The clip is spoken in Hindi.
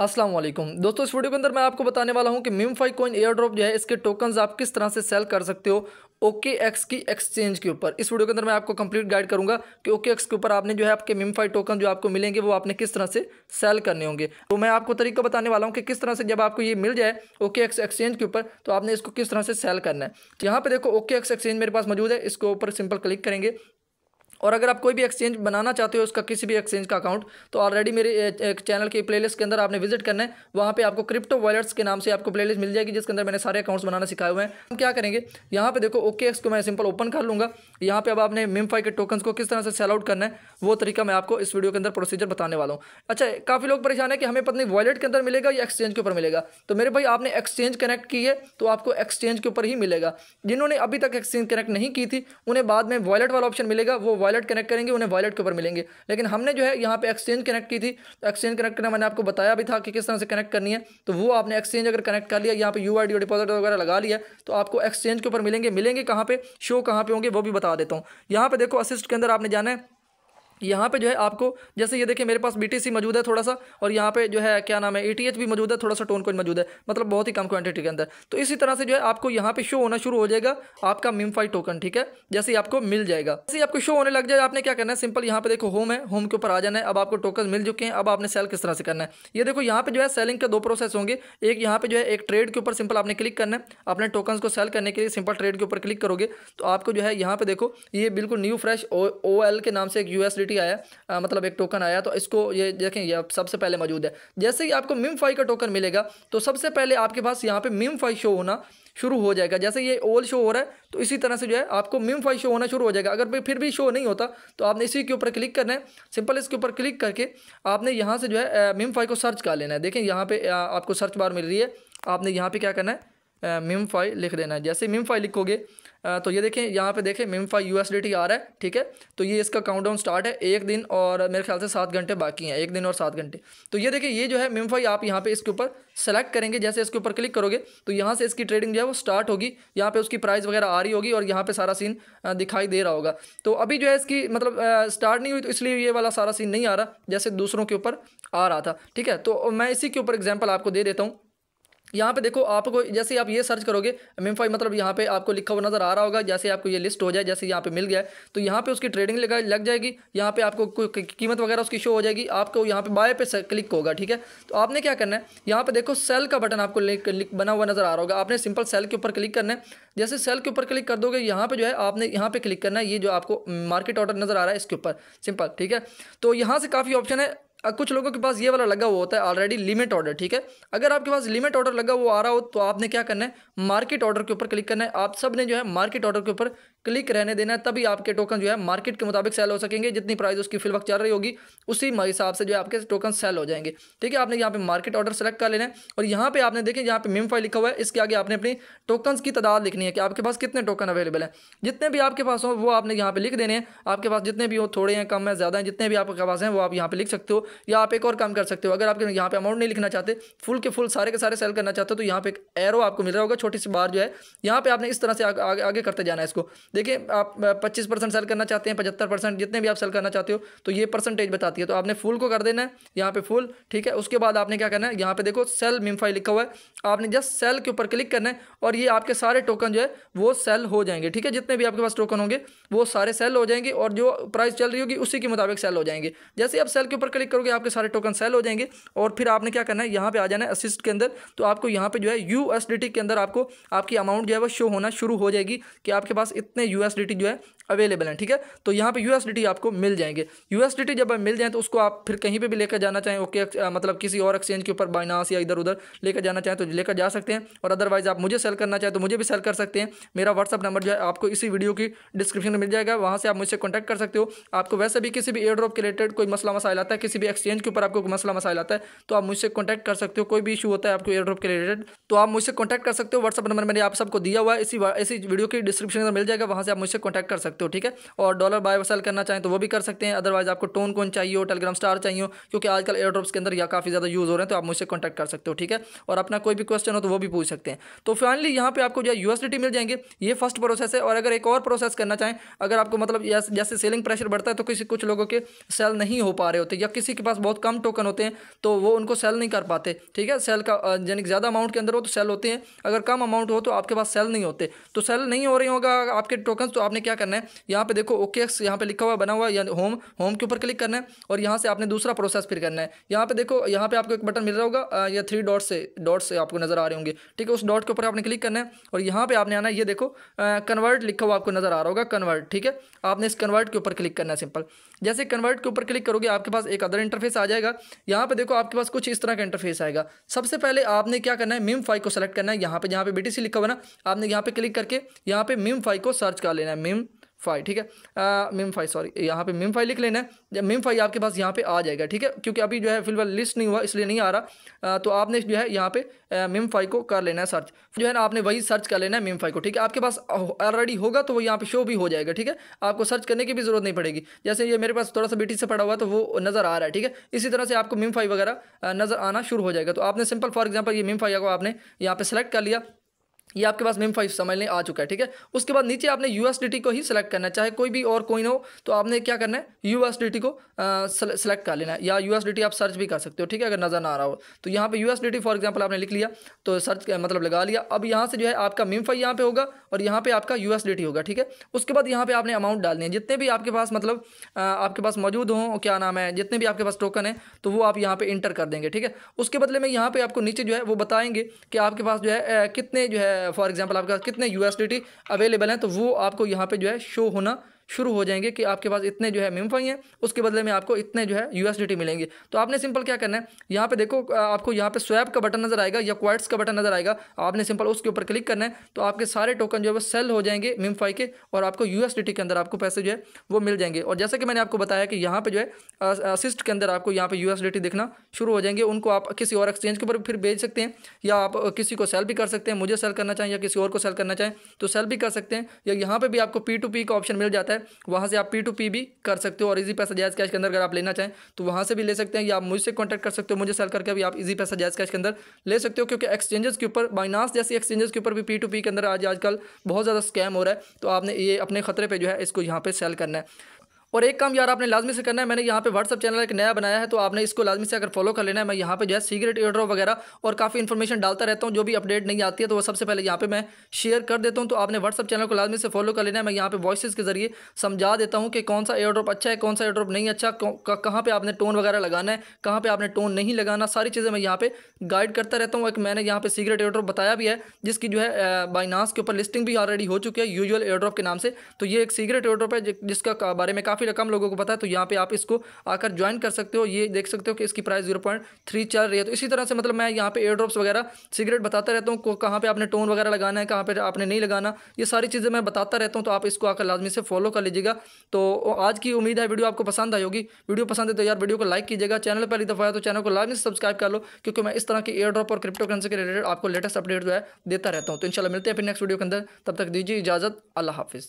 अस्सलाम वालेकुम दोस्तों इस वीडियो के अंदर मैं आपको बताने वाला हूं कि मिमफाई कॉइन एयर ड्रॉप जो है इसके टोकन्स आप किस तरह से सेल कर सकते हो ओके एक्स की एक्सचेंज के ऊपर इस वीडियो के अंदर मैं आपको कंप्लीट गाइड करूंगा कि ओके एक्स के ऊपर आपने जो है आपके मिमफाई टोकन जो आपको मिलेंगे वो आपने किस तरह से सेल करने होंगे तो मैं आपको तरीका बताने वाला हूँ कि किस तरह से जब आपको ये मिल जाए ओके एक्स एक्सचेंज के ऊपर तो आपने इसको किस तरह से सेल करना है तो यहाँ पर देखो ओके एक्स एक्सचेंज मेरे पास मौजूद है इसके ऊपर सिंपल क्लिक करेंगे और अगर आप कोई भी एक्सचेंज बनाना चाहते हो उसका किसी भी एक्सचेंज का अकाउंट तो ऑलरेडी मेरे एक चैनल के प्लेलिस्ट के अंदर आपने विजिट करना है वहाँ पे आपको क्रिप्टो वॉलेट्स के नाम से आपको प्लेलिस्ट मिल जाएगी जिसके अंदर मैंने सारे अकाउंट्स बनाना सिखाए हुए हैं हम क्या करेंगे यहाँ पे देखो ओके इसको को मैं सिंपल ओपन कर लूँगा यहाँ पे अब आपने मिमफाई के टोकन को किस तरह से सेल आउट करना है वो तरीका मैं आपको इस वीडियो के अंदर प्रोसीजर बताने वाला हूँ अच्छा काफ़ी लोग परेशान है कि हमें पत्नी वॉलेट के अंदर मिलेगा या एक्सचेंज के ऊपर मिलेगा तो मेरे भाई आपने एक्सचेंज कनेक्ट की है तो आपको एक्सचेंज के ऊपर ही मिलेगा जिन्होंने अभी तक एक्सचेंज कनेक्ट नहीं की थी उन्हें बाद में वॉलेट वाला ऑप्शन मिलेगा वो वॉलेट कनेक्ट करेंगे उन्हें वॉलेट के ऊपर मिलेंगे लेकिन हमने जो है यहाँ पे एक्सचेंज कनेक्ट की थी तो एक्सचेंज कनेक्ट करना मैंने आपको बताया भी था कि किस तरह से कनेक्ट करनी है तो वो आपने एक्सचेंज अगर कनेक्ट कर लिया यहाँ पे यू आई डिपॉजिट वगैरह लगा लिया तो आपको एक्सचेंज के ऊपर मिलेंगे मिलेंगे कहाँ पर शो कहाँ पे होंगे वो भी बता देता हूँ यहाँ पर देखो असिस्ट के अंदर आपने जाना है यहाँ पे जो है आपको जैसे ये देखिए मेरे पास बीटीसी मौजूद है थोड़ा सा और यहाँ पे जो है क्या नाम है एटीएच भी मौजूद है थोड़ा सा टोन कोइन मौजूद है मतलब बहुत ही कम क्वांटिटी के अंदर तो इसी तरह से जो है आपको यहाँ पे शो होना शुरू हो जाएगा आपका मिमफाई टोकन ठीक है जैसे ही आपको मिल जाएगा जैसे ही आपको शो होने लग जाए आपने क्या करना है सिंपल यहाँ पे देखो होम है होम के ऊपर आ जाना है अब आपको टोकन मिल चुके हैं अब आपने सेल किस तरह से करना है ये देखो यहाँ पे जो है सेलिंग के दो प्रोसेस होंगे एक यहाँ पे जो है एक ट्रेड के ऊपर सिंपल आपने क्लिक करना है अपने टोकन को सेल करने के लिए सिंपल ट्रेड के ऊपर क्लिक करोगे तो आपको जो है यहाँ पे देखो ये बिल्कुल न्यू फ्रेश ओ के नाम से एक यूएसडी यूटिलिटी आया आ, मतलब एक टोकन आया तो इसको ये देखें ये सबसे पहले मौजूद है जैसे ही आपको मिम फाई का टोकन मिलेगा तो सबसे पहले आपके पास यहाँ पर मिम फाई शो होना शुरू हो जाएगा जैसे ये ओल शो हो रहा है तो इसी तरह से जो है आपको मिम फाई शो होना शुरू हो जाएगा अगर फिर भी शो नहीं होता तो आपने इसी के ऊपर क्लिक करना है सिंपल इसके ऊपर क्लिक करके आपने यहाँ से जो है मिम फाई को सर्च कर लेना है देखें यहाँ पर आपको सर्च बार मिल रही है आपने यहाँ पर क्या करना है मिम फाई लिख देना है जैसे मिम फाई लिखोगे तो ये देखें यहाँ पे देखें मिम फाई यू आ रहा है ठीक है तो ये इसका काउंटडाउन स्टार्ट है एक दिन और मेरे ख्याल से सात घंटे बाकी हैं एक दिन और सात घंटे तो ये देखें ये जो है मिम फाई आप यहाँ पे इसके ऊपर सेलेक्ट करेंगे जैसे इसके ऊपर क्लिक करोगे तो यहाँ से इसकी ट्रेडिंग जो है वो स्टार्ट होगी यहाँ पर उसकी प्राइस वगैरह आ रही होगी और यहाँ पर सारा सीन दिखाई दे रहा होगा तो अभी जो है इसकी मतलब स्टार्ट नहीं हुई तो इसलिए ये वाला सारा सीन नहीं आ रहा जैसे दूसरों के ऊपर आ रहा था ठीक है तो मैं इसी के ऊपर एग्जाम्पल आपको दे देता हूँ यहाँ पे देखो आपको जैसे आप ये सर्च करोगे एम मतलब यहाँ पे आपको लिखा हुआ नज़र आ रहा होगा जैसे आपको ये लिस्ट हो जाए जैसे यहाँ पे मिल गया तो यहाँ पे उसकी ट्रेडिंग लगा लग जाएगी यहाँ पे आपको कीमत वगैरह उसकी शो हो जाएगी आपको यहाँ पे बाय पे क्लिक होगा ठीक है तो आपने क्या करना है यहाँ पे देखो सेल का बटन आपको बना हुआ नज़र आ रहा होगा आपने सिंपल सेल के ऊपर क्लिक करना है जैसे सेल के ऊपर क्लिक कर दोगे यहाँ पर जो है आपने यहाँ पर क्लिक करना है ये जो आपको मार्केट ऑर्डर नज़र आ रहा है इसके ऊपर सिंपल ठीक है तो यहाँ से काफ़ी ऑप्शन है कुछ लोगों के पास ये वाला लगा हुआ होता है ऑलरेडी लिमिट ऑर्डर ठीक है अगर आपके पास लिमिट ऑर्डर लगा हुआ आ रहा हो तो आपने क्या करना है मार्केट ऑर्डर के ऊपर क्लिक करना है आप सब ने जो है मार्केट ऑर्डर के ऊपर क्लिक रहने देना है तभी आपके टोकन जो है मार्केट के मुताबिक सेल हो सकेंगे जितनी प्राइस उसकी फिल वक्त चल रही होगी उसी हिसाब से जो है आपके टोकन सेल हो जाएंगे ठीक है आपने यहाँ पे मार्केट ऑर्डर सेलेक्ट कर लेना है और यहाँ पे आपने देखें यहाँ पे मेम फाइल लिखा हुआ है इसके आगे आपने अपनी टोकन की तादाद लिखनी है कि आपके पास कितने टोकन अवेलेबल हैं जितने भी आपके पास हों वो आपने यहाँ पे लिख देने हैं आपके पास जितने भी हो थोड़े हैं कम है ज़्यादा हैं जितने भी आपके पास हैं वो आप यहाँ पे लिख सकते हो या आप एक और काम कर सकते हो अगर आपके यहाँ पे अमाउंट नहीं लिखना चाहते फुल के फुल सारे के सारे सेल करना चाहते हो तो यहाँ पे एक एरो आपको मिल रहा होगा छोटी सी बार जो है यहाँ पे आपने इस तरह से आगे करते जाना है इसको देखिए आप पच्चीस परसेंट सेल करना चाहते हैं पचहत्तर परसेंट जितने भी आप सेल करना चाहते हो तो ये परसेंटेज बताती है तो आपने फुल को कर देना है यहाँ पे फुल ठीक है उसके बाद आपने क्या करना है यहाँ पे देखो सेल मिमफाई लिखा हुआ है आपने जस्ट सेल के ऊपर क्लिक करना है और ये आपके सारे टोकन जो है वो सेल हो जाएंगे ठीक है जितने भी आपके पास टोकन होंगे वो सारे सेल हो जाएंगे और जो प्राइस चल रही होगी उसी के मुताबिक सेल हो जाएंगे जैसे आप सेल के ऊपर क्लिक करोगे आपके सारे टोकन सेल हो जाएंगे और फिर आपने क्या करना है यहाँ पे आ जाना है असिस्ट के अंदर तो आपको यहाँ पर जो है यू के अंदर आपको आपकी अमाउंट जो है वो शो होना शुरू हो जाएगी कि आपके पास कितने यू जो है अवेलेबल हैं ठीक है तो यहाँ पे यूएसडीटी आपको मिल जाएंगे यूएसडीटी जब मिल जाए तो उसको आप फिर कहीं पे भी लेकर जाना चाहें ओके मतलब किसी और एक्सचेंज के ऊपर बाइनास या इधर उधर लेकर जाना चाहें तो लेकर जा सकते हैं और अदरवाइज़ आप मुझे सेल करना चाहें तो मुझे भी सेल कर सकते हैं मेरा व्हाट्सअप नंबर जो है आपको इसी वीडियो की डिस्क्रिप्शन में मिल जाएगा वहाँ से आप मुझसे कॉन्टैक्ट कर सकते हो आपको वैसे भी किसी भी एयर ड्रॉप के रिलेटेड कोई मसला मसाइल आता है किसी भी एक्सचेंज के ऊपर आपको मसला मसाइल आता है तो आप मुझसे कॉन्टैक्ट कर सकते हो कोई भी इशू होता है आपको एयर ड्रॉप के रिलेटेड तो आप मुझसे कॉन्टैक्ट कर सकते हो व्हाट्सअप नंबर मैंने आप सबको दिया हुआ है इसी इसी वीडियो की डिस्क्रिप्शन में मिल जाएगा वहाँ से आप मुझसे कॉन्टैक्ट कर सकते हो सकते हो ठीक है और डॉलर बाय वसल करना चाहें तो वो भी कर सकते हैं अदरवाइज आपको टोन कौन चाहिए हो टेलीग्राम स्टार चाहिए हो क्योंकि आजकल एयरड्रॉप्स के अंदर या काफ़ी ज़्यादा यूज़ हो रहे हैं तो आप मुझसे कॉन्टैक्ट कर सकते हो ठीक है और अपना कोई भी क्वेश्चन हो तो वो भी पूछ सकते हैं तो फाइनली यहाँ पर आपको जो है यूएसडीटी मिल जाएंगे ये फर्स्ट प्रोसेस है और अगर एक और प्रोसेस करना चाहें अगर आपको मतलब जैसे सेलिंग प्रेशर बढ़ता है तो किसी कुछ लोगों के सेल नहीं हो पा रहे होते या किसी के पास बहुत कम टोकन होते हैं तो वो उनको सेल नहीं कर पाते ठीक है सेल का यानी ज़्यादा अमाउंट के अंदर हो तो सेल होते हैं अगर कम अमाउंट हो तो आपके पास सेल नहीं होते तो सेल नहीं हो रही होगा आपके टोकन तो आपने क्या करना है यहाँ पे देखो ओके एक्स यहाँ पे लिखा हुआ बना हुआ या होम होम के ऊपर क्लिक करना है और यहाँ से आपने दूसरा प्रोसेस फिर करना है यहाँ पे देखो यहाँ पे आपको एक बटन मिल रहा होगा या थ्री डॉट से डॉट से आपको नजर आ रहे होंगे ठीक है उस डॉट के ऊपर आपने क्लिक करना है और यहाँ पे आपने आना ये देखो कन्वर्ट लिखा हुआ आपको नजर आ रहा होगा कन्वर्ट ठीक है आपने इस कन्वर्ट के ऊपर क्लिक करना है सिंपल जैसे कन्वर्ट के ऊपर क्लिक करोगे आपके पास एक अदर इंटरफेस आ जाएगा यहाँ पे देखो आपके पास कुछ इस तरह का इंटरफेस आएगा सबसे पहले आपने क्या करना है मिम फाइव को सेलेक्ट करना है यहाँ पे जहाँ पे बीटीसी लिखा हुआ ना आपने यहाँ पे क्लिक करके यहाँ पे मिम फाइव को सर्च कर लेना है मिम फाई ठीक है मिम फाइव सॉरी यहाँ पे मिम फाइव लिख लेना है जब मिम फाई आपके पास यहाँ पे आ जाएगा ठीक है क्योंकि अभी जो है फिलहाल लिस्ट नहीं हुआ इसलिए नहीं आ रहा आ, तो आपने जो है यहाँ पे मिम फाइव को कर लेना है सर्च जो है ना आपने वही सर्च कर लेना है मिम फाइव को ठीक है आपके पास ऑलरेडी होगा तो वो यहाँ पे शो भी हो जाएगा ठीक है आपको सर्च करने की भी जरूरत नहीं पड़ेगी जैसे ये मेरे पास थोड़ा सा बेटी से पड़ा हुआ तो वो नज़र आ रहा है ठीक है इसी तरह से आपको मिम फाइव वगैरह नज़र आना शुरू हो जाएगा तो आपने सिंपल फॉर एग्जाम्पल ये मिम फाइव को आपने यहाँ पर सेलेक्ट कर लिया ये आपके पास मेम फाइव समझ लें आ चुका है ठीक है उसके बाद नीचे आपने यू को ही सिलेक्ट करना है चाहे कोई भी और कोइन हो तो आपने क्या करना है यू को सिलेक्ट कर लेना है या यू आप सर्च भी कर सकते हो ठीक है अगर नज़र ना आ रहा हो तो यहाँ पे यूएसडीटी फॉर एग्जांपल आपने लिख लिया तो सर्च मतलब लगा लिया अब यहाँ से जो है आपका मेम फाइव यहाँ पर होगा और यहाँ पर आपका यू होगा ठीक है उसके बाद यहाँ पर आपने अमाउंट डालनी है जितने भी आपके पास मतलब आपके पास मौजूद हों क्या नाम है जितने भी आपके पास टोकन है तो वो आप यहाँ पर इंटर कर देंगे ठीक है उसके बदले में यहाँ पर आपको नीचे जो है वो बताएंगे कि आपके पास जो है कितने जो है फॉर एग्जांपल आपके पास कितने यू अवेलेबल हैं तो वो आपको यहाँ पे जो है शो होना शुरू हो जाएंगे कि आपके पास इतने जो है मिमफाई हैं उसके बदले में आपको इतने जो है यूएसडीटी मिलेंगे तो आपने सिंपल क्या करना है यहाँ पे देखो आपको यहाँ पे स्वैप का बटन नजर आएगा या क्वाइट्स का बटन नजर आएगा आपने सिंपल उसके ऊपर क्लिक करना है तो आपके सारे टोकन जो है वो सेल हो जाएंगे मिमफाई के और आपको यूएसडीटी के अंदर आपको पैसे जो है वो मिल जाएंगे और जैसे कि मैंने आपको बताया कि यहाँ पे जो है असिस्ट के अंदर आपको यहाँ पे यूएसडीटी दिखना शुरू हो जाएंगे उनको आप किसी और एक्सचेंज के ऊपर फिर भेज सकते हैं या आप किसी को सेल भी कर सकते हैं मुझे सेल करना चाहें या किसी और को सेल करना चाहें तो सेल भी कर सकते हैं या यहाँ पर भी आपको पी का ऑप्शन मिल जाता है है वहाँ से आप पी टू पी भी कर सकते हो और इजी पैसा जायज़ कैश के अंदर अगर आप लेना चाहें तो वहाँ से भी ले सकते हैं या आप मुझसे कॉन्टैक्ट कर सकते हो मुझे सेल करके भी आप इजी पैसा जायज़ कैश के अंदर ले सकते हो क्योंकि एक्सचेंजेस के ऊपर बाइनास जैसी एक्सचेंजेस के ऊपर भी पी टू पी के अंदर आज आजकल बहुत ज़्यादा स्कैम हो रहा है तो आपने ये अपने खतरे पर जो है इसको यहाँ पर सेल करना है और एक काम यार आपने लाजमी से करना है मैंने यहाँ पे व्हाट्सअप चैनल एक नया बनाया है तो आपने इसको लाजमी से अगर फॉलो कर लेना है मैं यहाँ पे जो है सीक्रेट एयर वगैरह और काफ़ी इन्फॉर्मेशन डालता रहता हूँ जो भी अपडेट नहीं आती है तो वो सबसे पहले यहाँ पे मैं शेयर कर देता हूँ तो आपने व्हाट्सअप चैनल को लाजमी से फॉलो कर लेना है मैं यहाँ पे वॉइस के जरिए समझा देता हूँ कि कौन सा एयर अच्छा है कौन सा एयर नहीं अच्छा कहाँ पर आपने टोन वगैरह लगाना है कहाँ पर आपने टोन नहीं लगाना सारी चीज़ें मैं यहाँ पर गाइड करता रहता हूँ एक मैंने यहाँ पर सीक्रेट एयर बताया भी है जिसकी जो है बाइनास के ऊपर लिस्टिंग भी ऑलरेडी हो चुकी है यूजल एयर के नाम से तो ये एक सीक्रेट एयर है जिसका बारे में काफ़ी काफ़ी रकम लोगों को पता है तो यहाँ पे आप इसको आकर ज्वाइन कर सकते हो ये देख सकते हो कि इसकी प्राइस जीरो पॉइंट थ्री चल रही है तो इसी तरह से मतलब मैं यहाँ पे एयर ड्रॉप्स वगैरह सिगरेट बताता रहता हूँ कहाँ पर आपने टोन वगैरह लगाना है कहाँ पर आपने नहीं लगाना ये सारी चीज़ें मैं बताता रहता हूँ तो आप इसको आकर लाजमी से फॉलो कर लीजिएगा तो आज की उम्मीद है वीडियो आपको पसंद आई होगी वीडियो पसंद है तो यार वीडियो को लाइक कीजिएगा चैनल पहली दफ़ा है तो चैनल को लाजमी से सब्सक्राइब कर लो क्योंकि मैं इस तरह की एयर ड्रॉप और क्रिप्टो करेंसी के रिलेटेड आपको लेटेस्ट अपडेट जो है देता रहता हूँ तो इंशाल्लाह मिलते हैं फिर नेक्स्ट वीडियो के अंदर तब तक दीजिए इजाज़त अल्लाह हाफिज़